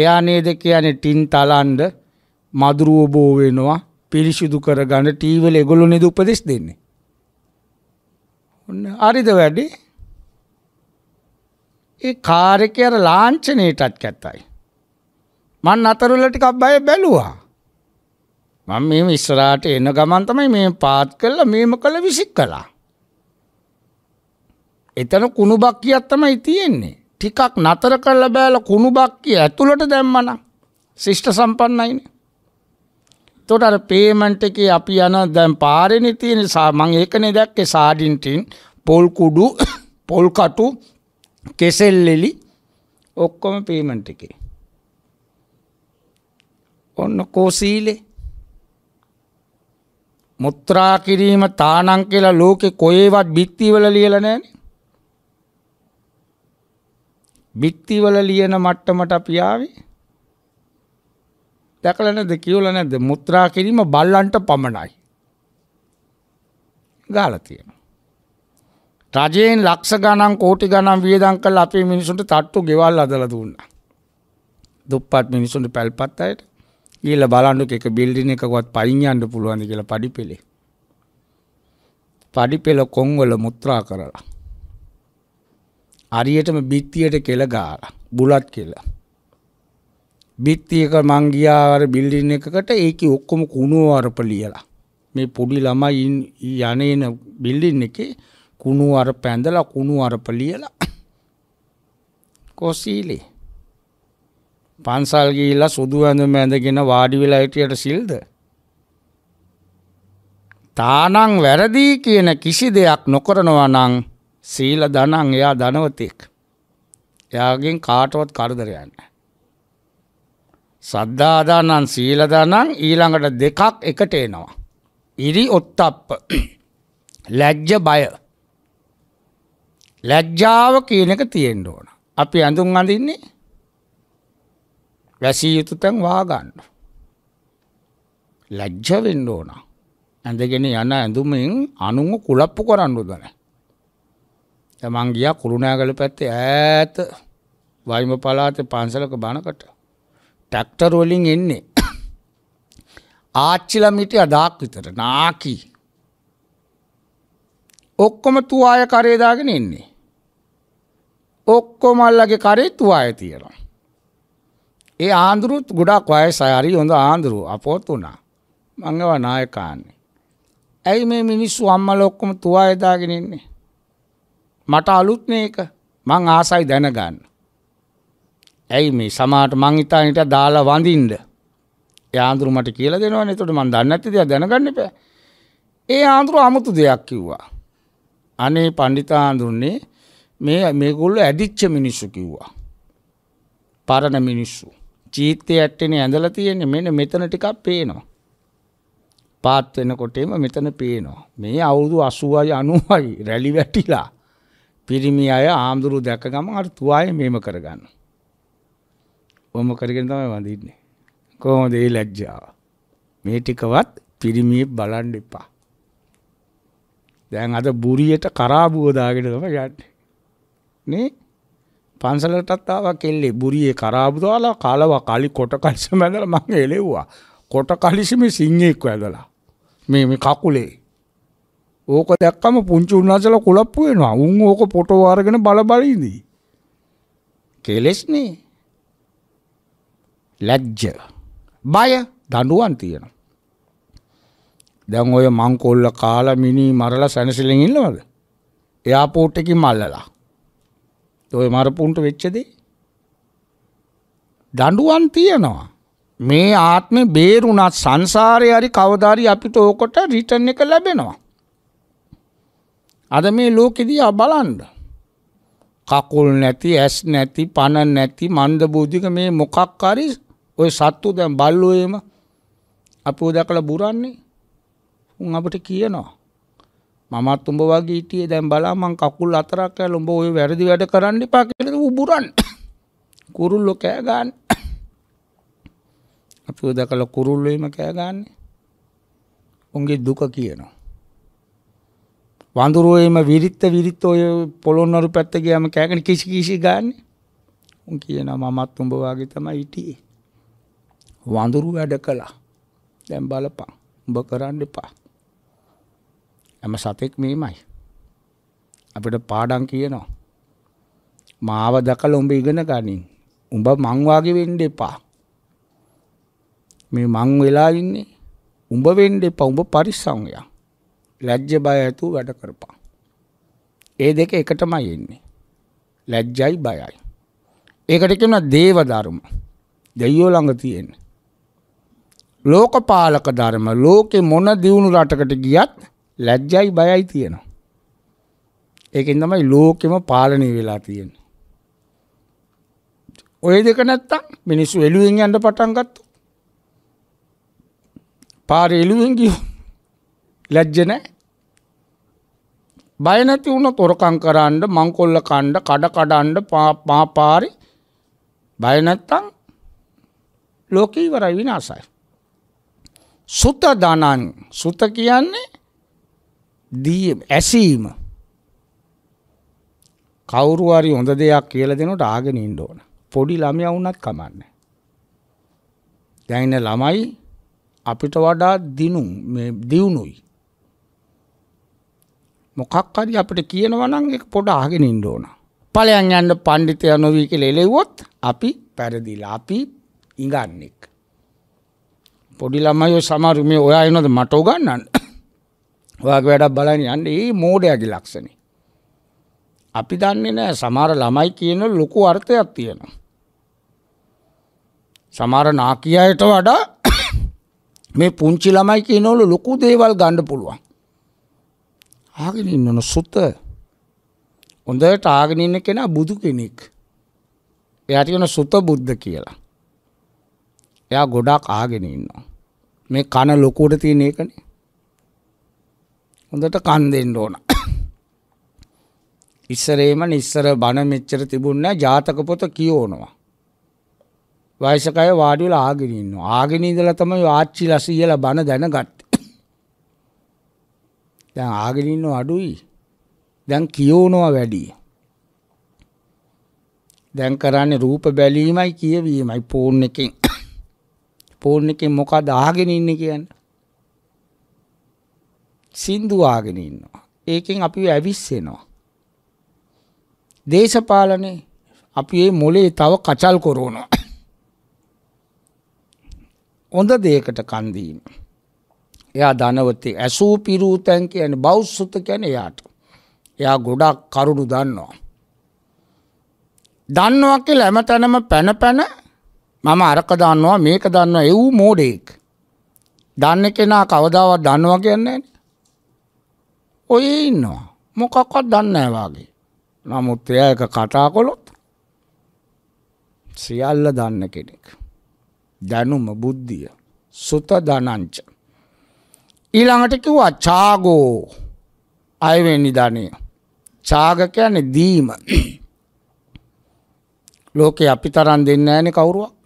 A: එයා නේද කියන්නේ ටින් තලන්ඩ මදුරුව බෝ වෙනවා පිරිසිදු කරගන්න ටීවල එගොල්ලො නේද උපදෙස් දෙන්නේ. ඔන්න අරිද වැඩි ඒ කාර්යකය අර ලාංඡනයටත් කැතයි. මං අතරුල ටිකක් බය බැලුවා. මම මේ ඉස්සරහට එන ගමන් තමයි මේ පාත් කළා මේම කළ විසික් කළා. එතන කුණු බක්කියක් තමයි තියෙන්නේ. ටිකක් නතර කරලා බෑලා කුණු බක්කිය ඇතුළට දැම්මනම් ශිෂ්ට සම්පන්නයිනේ. තොට අර පේමන්ට් එකේ අපි යන දැන් පාරෙනි තියෙන මං ඒකනේ දැක්කේ සාඩින්ටින් පොල් කුඩු පොල් කටු කෙසෙල්ලෙලි ඔක්කොම පේමන්ට් එකේ. ඔන්න කෝසීලේ මුත්‍රා කිරීම තානං කියලා ලෝකෙ කොයේවත් බිත්තිවල ලියලා නැහනේ. බිත්තිවල ලියන මට්ටමට අපි ආවේ දැකල නැද කියවල නැද මුත්‍රා කිරීම බල්ලන්ට පමණයි. ගාල තියෙන. රජයෙන් ලක්ෂ ගණන් කෝටි ගණන් වියදං කළ අපේ මිනිසුන්ට තට්ටු ගෙවල් අදල දුන්න. දුප්පත් මිනිසුන්ට පැල්පත් අයට ඊල බලන්ඩු එක බිල්ඩි එකකොත් පයින්යන්ඩ පුළුවන්ද කියලා පඩි පෙළේ. පඩි පෙළ කොංවල මුත්‍රා කරලා. අරියටම බිත්තියට කෙළ ගාලා බුලත් කියලා. බිත්තියක මං ගියා අර බිල්ඩින් එකකට ඒකේ ඔක්කොම කුණුව අරප ලියලා. මේ පොඩි ළමයි යන්නේන බිල්ඩින් එකේ කුණුව අර පැඳලා කුණුව අරප ලියලා. කොසීලේ. පන්සල් ගිහිල්ලා සුදු ඇඳුම ඇඳගෙන වාඩි වෙලා හිටියට සිල්ද? තානං වැරදි කියන කිසි දෙයක් නොකරනවා නම් සීල දනං එයා ධනවතෙක්. එයාගෙන් කාටවත් කරදරයක් නැහැ. සද්ධාදානන් සීලදානං ඊළඟට දෙකක් එකට එනවා. ඉරි ඔත්තප්ප ලැජ්ජ බය ලැජ්ජාව කියන එක තියෙන්ඩ ඕන. අපි ඇඳුම් අඳින්නේ වැසී යුතුතැන් වාගන්න. ලැජ්ජ වෙන්න ඕන ඇඳගෙන යන ඇඳුමින් අනුව කුලප්පු කරන්නු දන. තමන්ගිය කුළුණෑගල පැත්තේ ඈත වයිම පලාත පන්සලක බණකට. ටැක්ටර් වලින් එන්නේ ආච්චිලමිටි අදාක් විතර නාකි ඔක්කොම තුවාය කරේදාගෙන එන්නේ ඔක්කොමල්ලගේ කරේ තුවාය තියෙනවා ඒ ආන්දුරුත් ගොඩක් වයස හරි හොඳ ආන්දුරු අපොත් වුණා මංගව නායකාන්නේ ඇයි මේ මිනිස්සු අම්මල ඔක්කොම තුවාය දාගෙන ඉන්නේ මට අලුත් මේක මං ආසයි දැනගන්න ඇයි මේ සමාට මංහිතානිට දාලා වඳින්ද යාන්දුරු මට කියල දෙනවන තුට මන් දන්න ඇති දෙයක් දැනගන්න පැ ඒ ආන්දුරු අමුතු දෙයක් කිව්වා අනේ පණ්ඩිතාහාන්දුරන්නේ මේ මේගොල්ල ඇඩිච්ච මිනිස්සු කිව්වා පරණ මිනිස්සු චීතය ඇට්ටෙන ඇඳල තියෙන්නේ මෙන මෙතන ටිකක් පේනවා පාත් වෙනකොටේම මෙතන පේනවා මේ අවුරුදු අසුවයි අනුවයි රැලි වැටිලා පිරිමි අය ආමුදුරු දැක ගම අර තුවාය මේම කරගන්න කොහොම කරගෙන තමයි වඳින්නේ. කොහොමද ඒ ලැජ්ජාව? මේ ටිකවත් පිරිමියෙ බලන්න එපා. දැන් අද බුරියට කරාබුව දාගෙන තමයි යන්නේ. නේ? පන්සලටත් ආවා කෙල්ලේ බුරියේ කරාබු දාලා කලව කලි කොට කලිසම ඇඳලා මං එලෙව්වා. කොට කලිසමේ සිංහෙක් වැදලා. මේ මේ කකුලේ ඕක දැක්කම පුංචි උන්වහන්සේලා කුලප්පු වෙනවා. උන් ඕක ෆොටෝ අරගෙන බල බල ඉඳී. කෙලෙස්නේ. ලැජ්ජ බය දඩුවන් තියෙන. දැන් ඔය මංකොල්ල කාල මිනී මරලා සැනසිලෙන් ඉන්නවද. එයාපෝට් එකින් මල්ලලා. ඔය මරපුන්ට වෙච්චදේ. දඩුවන් තියෙනවා. මේ ආත්මේ බේරුණත් සංසාරය හරි කවදාරි අපිට ඕකොට රිටර්න් එක ලැබෙනවා. අද මේ ලෝකෙදී බලන්න. කකුල් නැති ඇස් නැති පණ නැති මන්ද බුද්ධික මේ මොකක් හරි ඔය සත්තු දැන් බල්ලෝයම අපෝ දැකලා බුරන්නේ උන් අපට කියනවා මමත් උඹ වගේ හිටියේ දැන් බලා මං කකුල් හතරක් කැල උඹ ඔය වැරදි වැඩ කරන්න එපා කියලා උබුරන් කුරුල්ලෝ කෑ ගන්න අපෝ දැකලා කුරුල්ලෝ එම කෑ ගන්නේ උන්ගේ දුක කියනවා වඳුරුවේම විරිත්ත විරිත් ඔය පොළොන්නරු පැත්ත ගියාම කෑගෙන කිසි කිසි ගාන්නේ උන් කියනවා මමත් උඹ වගේ තමයි හිටියේ වඳුරු වැඩ කළා. දැන් බලපන්. උඹ කරන්න එපා. හැම සතෙක් මේමයි. අපිට පාඩම් කියනවා. මාව දැකලා උඹ ඉගෙන ගනින්. උඹ මං වාගේ වෙන්න එපා. මේ මං වෙලා ඉන්නේ උඹ වෙන්න එපා. උඹ පරිස්සම් වෙයා. ලැජ්ජ බය ඇතුව වැඩ කරපන්. ඒ දෙක එකටමයි එන්නේ. ලැජ්ජයි බයයි. ඒකට කියනවා දේව ධර්ම. දෙයියෝ ළඟ තියෙන්නේ. ලෝකපාලක ධර්ම ලෝකෙ මොන දියුණු රටකට ගියත් ලැජ්ජයි බයයි තියෙනවා. ඒකෙන් තමයි ලෝකෙම පාලනය වෙලා තියෙන. ඔය දෙක නැත්තම් මිනිස්සු එළුවෙන් යන්න පටන් ගත්තා. පාර එළුවෙන් ගියෝ ලැජ්ජ නැහැ. බය නැති වුණ තොරකම් කරන්න මංකොල්ල කණ්ඩ කඩ කඩන්න පාපාරි බය නැත්තම් ලෝකේ ඉවරයි විනාසයි. සුත දනන් සුත කියන්නේ දී ඇසීම කවුරු හරි හොඳ දෙයක් කියලා දෙනකොට ආගෙන ඉන්න ඕන. පොඩි ළමයා වුණත් කමන්නේ. දැන් ඉන්න ළමයි අපිට වඩා දිනු මේ දියුණුයි. මොකක් හරි අපිට කියනවා නම් ඒක පොඩ අහගෙන ඉන්න ඕන. ඵලයන් යන්න පඬිතයා නොවි කියලා එළෙව්වොත් අපි පැරදිලා අපි ඉඟන්නේක්. පොඩි ළමයි සමහරු මේ ඔයා එනවද මට උගන්නන්න. ඔයාගේ වැඩක් බලන්න යන්නේ මේ මෝඩයාගේ ලක්ෂණේ. අපි දන්නේ නැහැ සමහර ළමයි කියන ලොකු අර්ථයක් තියෙනවා. සමහර නාකියයට වඩා මේ පුංචි ළමයි කියනවලු ලොකු දේවල් ගන්න පුළුවන්. ආගෙන ඉන්නන සුත හොඳට ආගෙන ඉන්න කෙනා බුදු කෙනෙක්. එයාට කියන සුත බුද්ධ කියලා. එයා ගොඩක් ආගෙන ඉන්නවා. මේ කන ලොකුවට තියෙන එකනේ. හොඳට කන් දෙන්න ඕන. ඉස්සරේම නිස්සර බණ මෙච්චර තිබුණා ජාතක පොත කියවනවා. වයසකය වාඩි වෙලා ආගෙන ඉන්නවා. ආගෙන ඉඳලා තමයි ආච්චිලා සීයලා බණ දැනගත්තේ. දැන් ආගෙන ඉන්නව අඩුයි. දැන් කියවනවා වැඩි. දැන් කරන්නේ රූප බැලීමයි කියවීමයි ෆෝන් එකෙන්. ෆෝන් එකේ මොකද අහගෙන ඉන්නේ කියන්නේ. සින්දු අහගෙන ඉන්නවා. ඒකෙන් අපි ඇවිස්සෙනවා. දේශපාලනේ අපි මේ මොලේ තව කචල් කරනවා. හොඳ දෙයකට කන් දීම. එයා ධනවතී ඇසූ පිරූතන් කියන්නේ බෞද්ධ කියන්නේ එයාට. එයා ගොඩක් කරුණු දන්නවා. දන්නවා කියලා හැමතැනම පැන පැන මම අරක දන්නවා මේක දන්නවා එව් මෝඩෙක්. දන්න කෙනා කවදාවත් දන්නවා කියන්නේ ඔය ඉන්නවා. මොකක්වත් දන්න ඇවාගේ. නමුත් එයා එක කතා කොළොත් සියල්ල දන්න කෙනෙක්. දැනුම බුද්ධිය සුත දනංච. ඊළඟට කිව්වා චාගෝ අයවෙනි ධනය. චාග කියන්නේ දීම. ලෝකේ අපි තරම් දෙන්නේ නැහැනේ කවුරුවක්.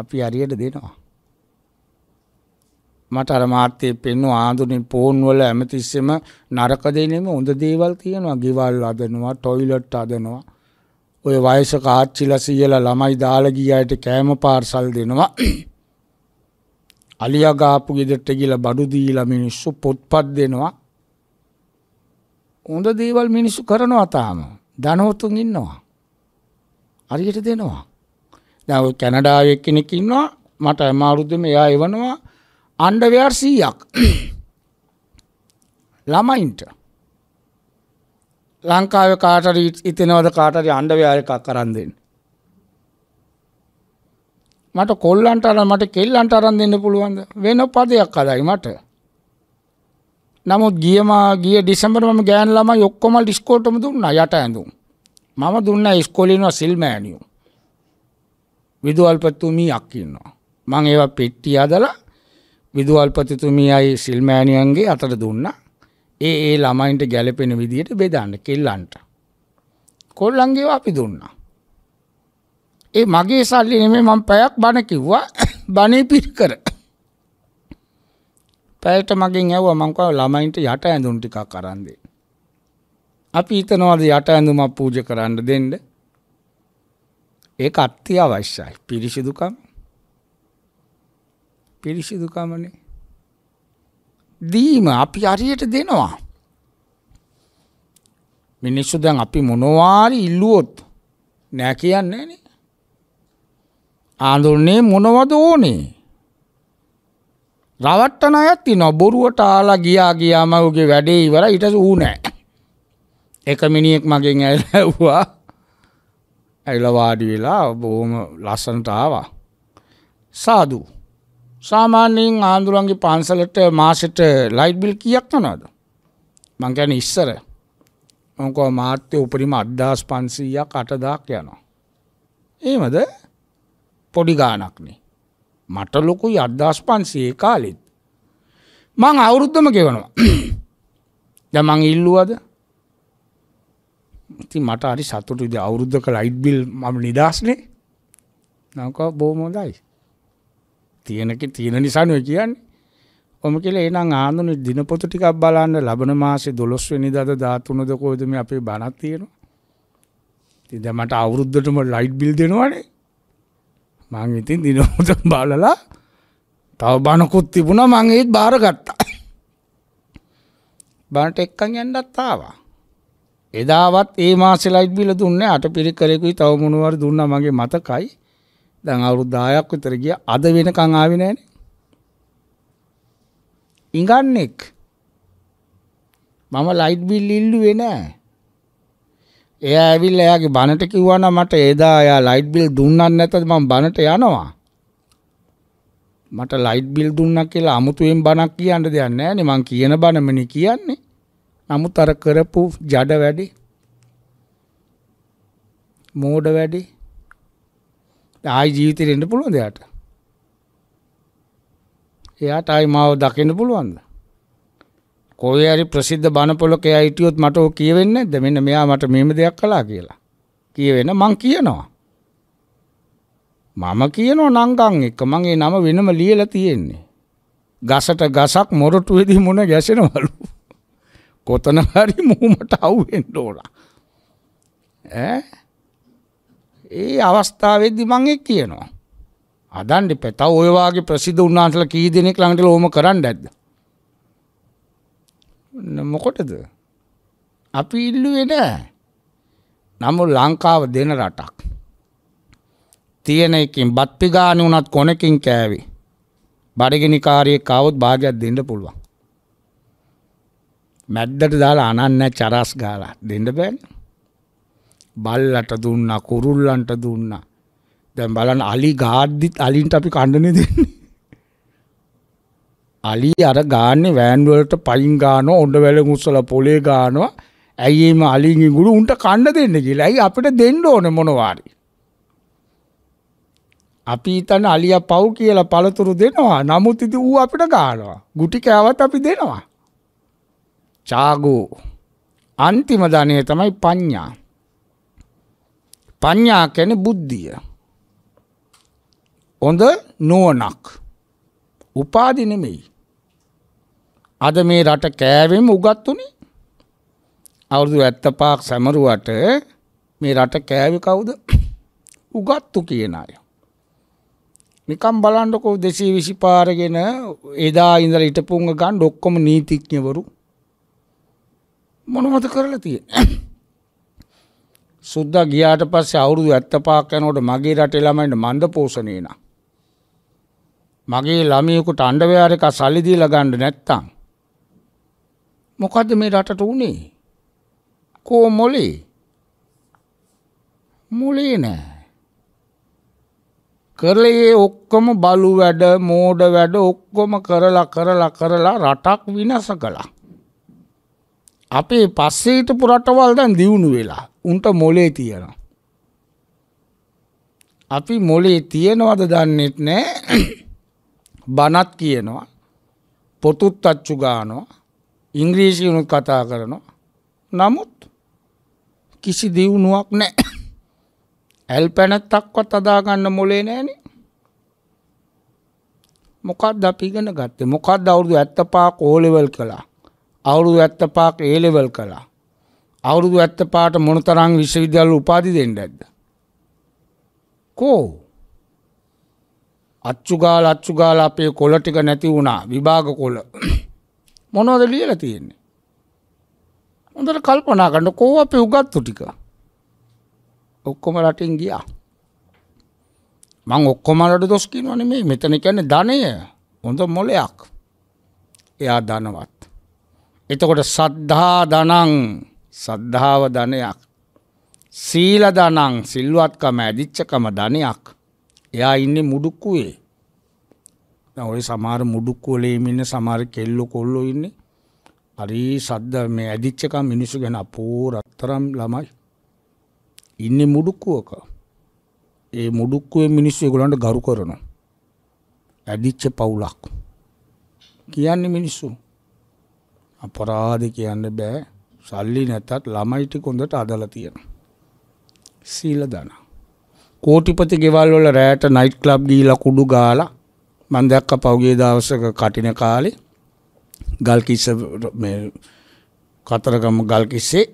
A: අපි හරියට දෙනවා. මට අර මාත්‍යයේ පෙන්වුවා ආඳුනේ ෆෝන් වල හැමතිස්සෙම නරක දෙනෙම හොඳ දේවල් තියෙනවා. ගෙවල් හදනවා, টয়ලට් හදනවා. ඔය වයසක ආච්චිලා සීයලා ළමයි දාලා ගියාට කෑම පාර්සල් දෙනවා. අලියා ගාපු ගෙදරට ගිහලා බඩු දීලා මිනිස්සු පොත්පත් දෙනවා. හොඳ දේවල් මිනිස්සු කරනවා තාම. ධනවතුන් ඉන්නවා. හරියට දෙනවා. දැන් ඔය කැනඩාවේ කෙනෙක් ඉන්නවා මට අමාරුදෙම එයා එවනවා අන්ඩර්වෙයාර් 100ක්. ළමයින්ට ලංකාවේ කාටරි ඉතනවද කාටරි අන්ඩර්වෙයාර් එකක් අරන් දෙන්න. මට කොල්ලන්ට අර මට කෙල්ලන්ට අරන් දෙන්න පුළුවන්ද? වෙන පදයක් අදයි මට. නමුත් ගියම ගිය ඩිසැම්බර් මම ගෑන් ළමයි ඔක්කොම ඩිස්කෝටම දුන්නා යට ඇඳුම්. මම දුන්න ඉස්කොලිනව සිල්මෑනියු විදුවල්පතුමී අක්කින්නවා. මං ඒව පෙට්ටිය අදලා විදුවල්පතිතුමී අයි සිල්මෑනියන්ගේ අතට දුන්න ඒ ඒ ළමයින්ට ගැලපෙන විදියට බෙදන්න කෙල්ලන්ට. කොල්ලන්ගේව අපි දුන්නා. ඒ මගේ සල්ලි නෙමේ මම පැයක් බණ කිව්වා බණේ පිට කර. පැයට මගෙන් ඇව්වා මං කව ළමයින්ට යට ඇඳුම් ටිකක් අරන් දෙන්න. අපි හිතනවාද යට ඇඳුමක් පූජ කරන්න දෙන්න ඒක අත්‍යවශ්‍යයි පිරිසිදුකම් පිරිසිදුකමනේ දීම අපි හරියට දෙනවා මිනිස්සු දැන් අපි මොනවාරි ඉල්ලුවොත් නෑ කියන්නේ නේ ආඳුරනේ මොනවද ඕනේ රවට්ටන අයත් ඉනවා බොරුවට ආලා ගියා ගියාම ඔහුගේ වැඩේ ඉවරයි ඊට ඌ නෑ එක මිනිෙක් මගෙන් ඇල්හැව්වා ඇලවාඩි වෙලා බොහොම ලස්සනටාවා. සාදු සාමාන්‍යයෙන් ආන්දුරන්ගේ පන්සලට මාසට ලයිට් බිල් කියක් නනාද. මංකැන ඉස්සර මොකෝ මාත්‍ය උපරිම අඩ්ඩාස් පන්සීයක් අටදාක් යනවා. ඒමද පොඩි ගානක්නේ. මට ලොකුයි අද්දාස් පන්සේ කාලෙත්. මං අවුරුද්ධම ගෙවනවා. ද මං ඉල්ලුවද ඉතින් මට හරි සතුටු ඉතින් අවුරුද්දක ලයිට් බිල් මම නිදාස්නේ නංකෝ බොහොම හොඳයි තියෙනක තියෙන නිසානේ ඔය කියන්නේ ඔම කියලා එහෙනම් ආන්දුනේ දිනපොත ටිකක් බලන්න ලබන මාසේ 12 වෙනිදාද 13ද කොහෙද මේ අපේ බණක් තියෙනවා ඉතින් දැන් මට අවුරුද්දටම ලයිට් බිල් දෙනවනේ මං ඉතින් දිනපොත බලලා තව බණකුත් තිබුණා මං ඒත් බාර ගත්තා බණට එක්කන් යන්නත් ආවා එදාවත් ඒ මාසේ ලයිට් බිල දුන්නේ අට පිරිකරෙකුයි තව මොනවාරි දුන්නා මගේ මතකයි. දැන් අවුරුදු 10ක් විතර ගියා. අද වෙනකන් ආවේ නැහනේ. ඉඟන්නේක්. මම ලයිට් බිල් ඉල්ලුවේ නෑ. එයා ඇවිල්ලා එයාගේ බනට කිව්වා නම් මට එදා එයා ලයිට් බිල් දුන්නත් නැත්නම් මම බනට යනවා. මට ලයිට් බිල් දුන්නා කියලා අමුතුවෙන් බනක් කියන්න දෙයක් නැහැ නේ මං කියන බනමනේ කියන්නේ. නමුත් අර කරපු ජඩ වැඩි මෝඩ වැඩි ආයි ජීවිතේ එන්න පුළුවන්ද එයාට? එයාට ආයි මාව දකින්න පුළුවන්ද? කොහේ හරි ප්‍රසිද්ධ බණපොලක එයා හිටියොත් මට ඕක කියවෙන්නේ නැද්ද? මෙන්න මෙයා මට මෙහෙම දෙයක් කළා කියලා. කියවෙන මං කියනවා. මම කියනවා නංගන් එක මං ඒ නම වෙනම ලියලා තියෙන්නේ. ගසට ගසක් මොරටුවේදී මොන ගැසෙනවලු. කොතන හරි මුහුමට අවුෙන්ට ඕන. ඒ අවස්ථාවේදී මං එක් කියනවා. අදන්ඩි පැතව ඔය වගේ ප්‍රසිද්ධ උන්වහන්සේලා කී දෙනෙක් ළඟට ලෝම කරන්න ඇද්ද? මොකටද? අපි ඉල්ලුවේ නෑ. නමුත් ලංකාව දෙන රටක්. තියෙන එකින් බත් පිගානේ උනත් කොනකින් කෑවේ. බඩගිනිකාරයෙක් ආවොත් භාගයක් දෙන්න පුළුවන්. මැද්දට දාලා අනන්නේ චරස් ගාලා දෙන්න බෑනේ. බල්ලට දුන්නා කුරුල්ලන්ට දුන්නා. දැන් බලන්න අලි ගාද්දිත් අලින්ට අපි කණ්ඩනේ දෙන්නේ. අලි අර ගාන්නේ වෑන් වලට පයින් ගානවා ඔඬ වැලෙන් උස්සලා පොලේ ගානවා. ඇයි එීම අලින් ඉඟුරු උන්ට කන්න දෙන්නේ කියලා. ඇයි අපිට දෙන්න ඕනේ මොනවාරි. අපි හිතන අලියා පව් කියලා පළතුරු දෙනවා. නමුත් ඉතින් ඌ අපිට ගානවා. ගුටි කෑවත් අපි දෙනවා. චාගෝ අන්තිම ධනය තමයි පඤ්ඤා. පඤ්ඤා කියන්නේ බුද්ධිය. හොඳ නුවණක්. උපාදි නෙමෙයි. අද මේ රට කෑවෙම උගත් උනේ අවුරුදු 75ක් සැමරුවට මේ රට කෑවේ කවුද? උගත්තු කියන අය. නිකම් බලන්නකෝ 225 අරගෙන එදා ඉඳලා හිටපුංග ගන්න ඔක්කොම නීතිඥවරු මොනවද කරලා තියෙන්නේ? සුද්දා ගියාට පස්සේ අවුරුදු 75ක් යනකොට මගේ රටේ ළමයින්ට මන්ද පෝෂණේ නා. මගේ ළමයෙකුට අන්ඩවයර් එක සල්ලි දීලා ගන්න නැත්තම් මොකද්ද මේ රටට උනේ? කෝ මොලේ? මොලේ නෑ. කරලයේ ඔක්කොම බලු වැඩ මෝඩ වැඩ ඔක්කොම කරලා කරලා කරලා රටක් විනාශ කළා. අපේ පස්සේට පුරට්ටවල් දැන් දියුණු වෙලා උන්ට මොලේ තියෙන. අපි මොලේ තියෙනවද දන්නෙත් නෑ බනත් කියනවා පොතුත් අච්චු ගානවා ඉංග්‍රීසියුණුත් කතා කරනවා නමුත් කිසි දියුණුවක් නෑ ඇල් පැනැත්තක්වත් අදාගන්න මොලේ නෑනේ මොකක් දපිගෙන ගත්තේ මොකක් දවුරුදු ඇත්ත පා කෝලෙවල් කලා අවුරුදු ඇත්තපාක් ඒලෙවල් කලා. අවුරුදු ඇත්තපාට මොනතරං විශ්වවිද්‍යාල උපාදි දෙෙන්ට ඇද. කෝ අච්චුගාල අච්චුගාල අපේ කොල ටික නැති වුණා විභාග කොල මොනවද ලියල තියෙන්නේ. හොඳට කල්පනා කන්න කෝ අපේ උගත්තු ටික ඔක්කොම රටින් ගියා. මං ඔක්කොමලට දොස්කිනවන මේ මෙතන කැන ධනය හොඳ මොලයක් එයා දනවත්. එතකොට සද්ධා දනං සද්ධාව ධනයක් සීල දනං සිල්වත්කම ඇදිච්චකම ධනයක් එයා ඉන්නේ මුඩුක්කුවේ ඔය සමහර මුඩුක්කුවලේ ඉන්න සමහර කෙල්ලෝ කොල්ලෝ ඉන්නේ හරි සද්ද මේ ඇදිච්චකම මිනිස්සු ගැන අපෝ රත්තරම් ළමයි ඉන්නේ මුඩුක්කුවක ඒ මුඩුක්කුවේ මිනිස්සු ඒගොල්ලන්ට ගරු කරනවා ඇදිච්ච පවුලක් කියන්නේ මිනිස්සු අපරාධ කියන්න බෑ සල්ලි නැතත් ළමයිටි කොඳට අදල තියෙන. සීල දන. කෝටිපති ගෙවල් වල රෑට නයිට් ලබ් ගීල කුඩු ගාල මන්දැක්ක පව්ගේ දවසක කටින කාලෙ ගල්කිස්ස කතරගම ගල්කිස්සේ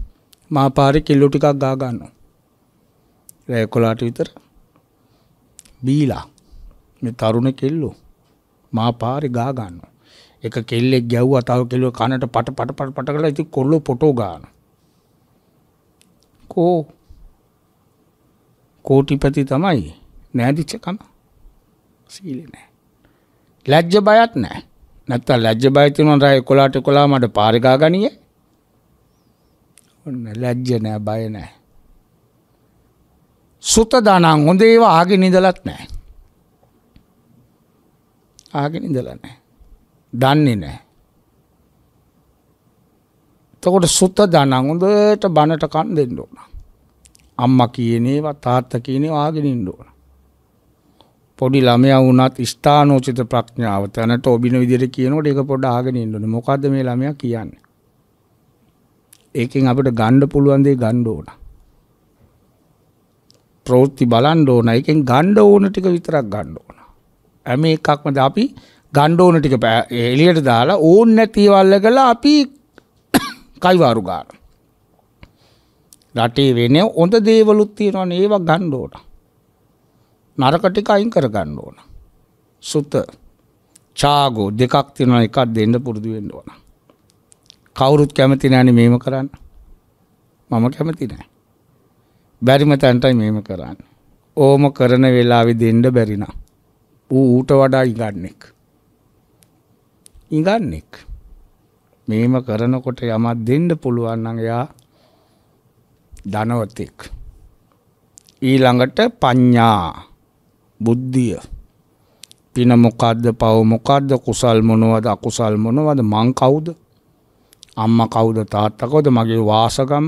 A: මාපාරි කිල්ලු ටිකක් ගාගන්න. රෑකොලාට විතර බීලා මේ තරුණ කෙල්ලු මාපාරි ගාගන්නවා. එක කෙල්ලෙක් ගැව්වා තව කෙල්ලෝ කනට පට පට පට පට කරලා ඉතින් කොල්ලෝ ෆොටෝ ගන්න. කෝ කෝටිපති තමයි නෑදිච්චකම. සීලේ නෑ. ලැජ්ජ බයත් නෑ. නැත්තම් ලැජ්ජ බය තියෙනවා රෑ 11ට 11 මට පාරේ ගා ගනියේ. ඔන්න ලැජ්ජ නෑ බය නෑ. සුත දානං හොඳ ඒවා ආගෙන ඉඳලත් නෑ. ආගෙන ඉඳලා නෑ. දන්නේ නැහැ. එතකොට සුත්ත දනං හොඳට බනට කන් දෙන්න ඕන. අම්මා කියන ඒවා තාත්තා කියන ඒවා අහගෙන ඉන්න ඕන. පොඩි ළමයා වුණත් ස්ථානෝචිත ප්‍රඥාව තැනට ඔබින විදිහට කියනකොට ඒක පොඩ්ඩ අහගෙන ඉන්න ඕනේ. මොකද්ද මේ ළමයා කියන්නේ? ඒකෙන් අපිට ගන්න පුළුවන් දේ ගන්න ඕන. ප්‍රවෘත්ති බලන්න ඕන. ඒකෙන් ගන්න ඕන ටික විතරක් ගන්න ඕන. හැම එකක්ම අපි ගණ්ඩෝන ටික එලියට දාලා ඕන් නැතිවල්ල කලා අපි කයිවාරු ගාන. රටේ වෙන ඔොඳ දේවලුත් තියෙනවන ඒවා ගණ්ඩෝට. නරකටික අයින් කර ගන්න ඕන. සුත චාගෝ දෙකක් තිෙන එකක් දෙන්න පුරුදු වෙන්න ඕන. කවුරුත් කැමති නෑන මේම කරන්න. මම කැමති නෑ. බැරිම තැන්ටයි මේම කරන්න. ඕම කරන වෙලාවි දෙන්න බැරිනම්. ඌ ඌට වඩා ඉගන්නෙක්. ඉඟන්නෙක්. මෙහෙම කරනකොට යමක් දෙන්න පුළුවන් නම් එයා ධනවතෙක්. ඊළඟට පඤ්ඤා බුද්ධිය පින මොකද්ද පව මොකද්ද කුසල් මොනවද අකුසල් මොනවද මං කවුද අම්මා කවුද තාත්තා කවුද මගේ වාසගම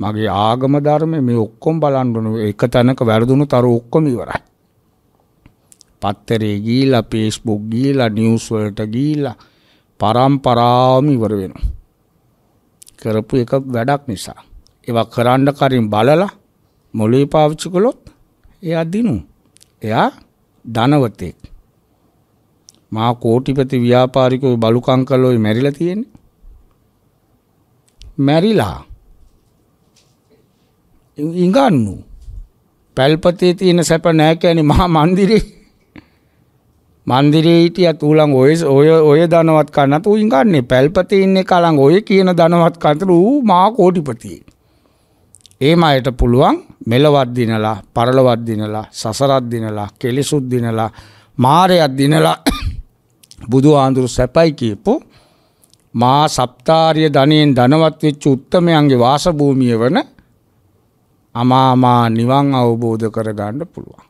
A: මගේ ආගම ධර්ම මේ ඔක්කොම බලන්න ඕන එක තැනක වැරදුණු තරු ඔක්කොම ඉවරයි පත්තරේ ගීලා පේස්බුක් ගීලා නිවස් වලට ගීලා පරම්පරාවම ඉවර වෙනවා. කරපු එක වැඩක් නිසා. ඒවා කරන්න කලින් බලලා මොළේ පාවිච්චි කළොත් එයා දිනු. එයා ධනවතෙක්. මා කෝටිපති ව්‍යාපාරිකෝ බලුකම් කළෝයි මැරිලා තියෙන්නේ. මැරිලා. ඉඟන්නු. පැල්පතේ තියෙන සැප නැහැ කියන්නේ මහා මන්දිරේ මන්දිරේ හිටියත් ඌලන් ඔය ඔය ඔය ධනවත් කන්නත් ඌයින් ගන්නේ පැල්පතේ ඉන්න කලන් ඔය කියන ධනවත් කන්තර ඌ මා කෝටිපති. ඒ මයට පුළුවන් මෙලවත් දිනලා, පරලවත් දිනලා, සසරත් දිනලා, කෙලිසුත් දිනලා, මාරයත් දිනලා බුදු ආඳුරු සැපයි කියපු මා සප්තාරිය ධනෙන් ධනවත් වෙච්ච උත්තමයන්ගේ වාසභූමිය වන අමාමා නිවන් අවබෝධ කරගන්න පුළුවන්.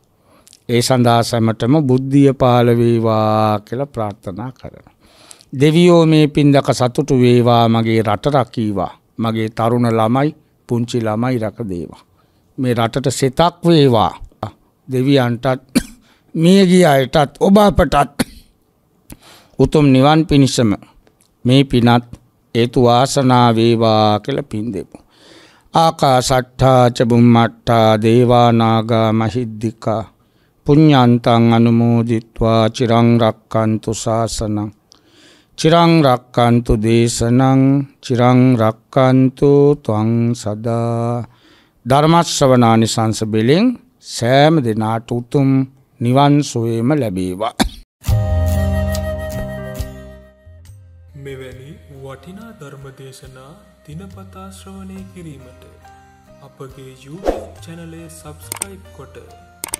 A: ඒ සඳහා සැමටම බුද්ධිය පහළ වේවා කියලා ප්‍රාර්ථනා කරනවා. දෙවියෝ මේ පින්දක සතුටු වේවා මගේ රට රකීවා. මගේ තරුණ ළමයි පුංචි ළමයි රක දේවා. මේ රටට සෙතක් වේවා. දෙවියන්ටත් මියගිය අයටත් ඔබ අපටත් උතුම් නිවන් පිණිසම මේ පිනත් ඒතු වාසනා වේවා කියලා පින් දෙමු. ආකාසට්ඨා ච බුම්මට්ඨා දේවා නාග මහිද්దికා පුඤ්ඤන්තං අනුමෝදිත්වා චිරං රක්칸තු ශාසනං චිරං රක්칸තු දේශනං චිරං රක්칸තු ත්වං සදා ධර්මස්සවනානි සංස බෙලෙන් සෑම දෙනාට උතුම් නිවන් සුවේම ලැබේවා මෙවැනි වටිනා ධර්ම දේශනා දිනපතා ශ්‍රවණය කිරීමට අපගේ YouTube චැනලය සබස්ක්‍රයිබ් කොට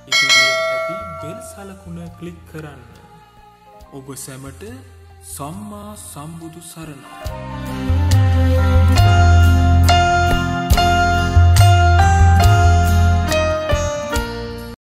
A: ඉදිරියෙන් ඇති බෙල් සලකුණ කලික් කරන්න. ඔබ සැමට සම්මා සම්බුදු සරණයි.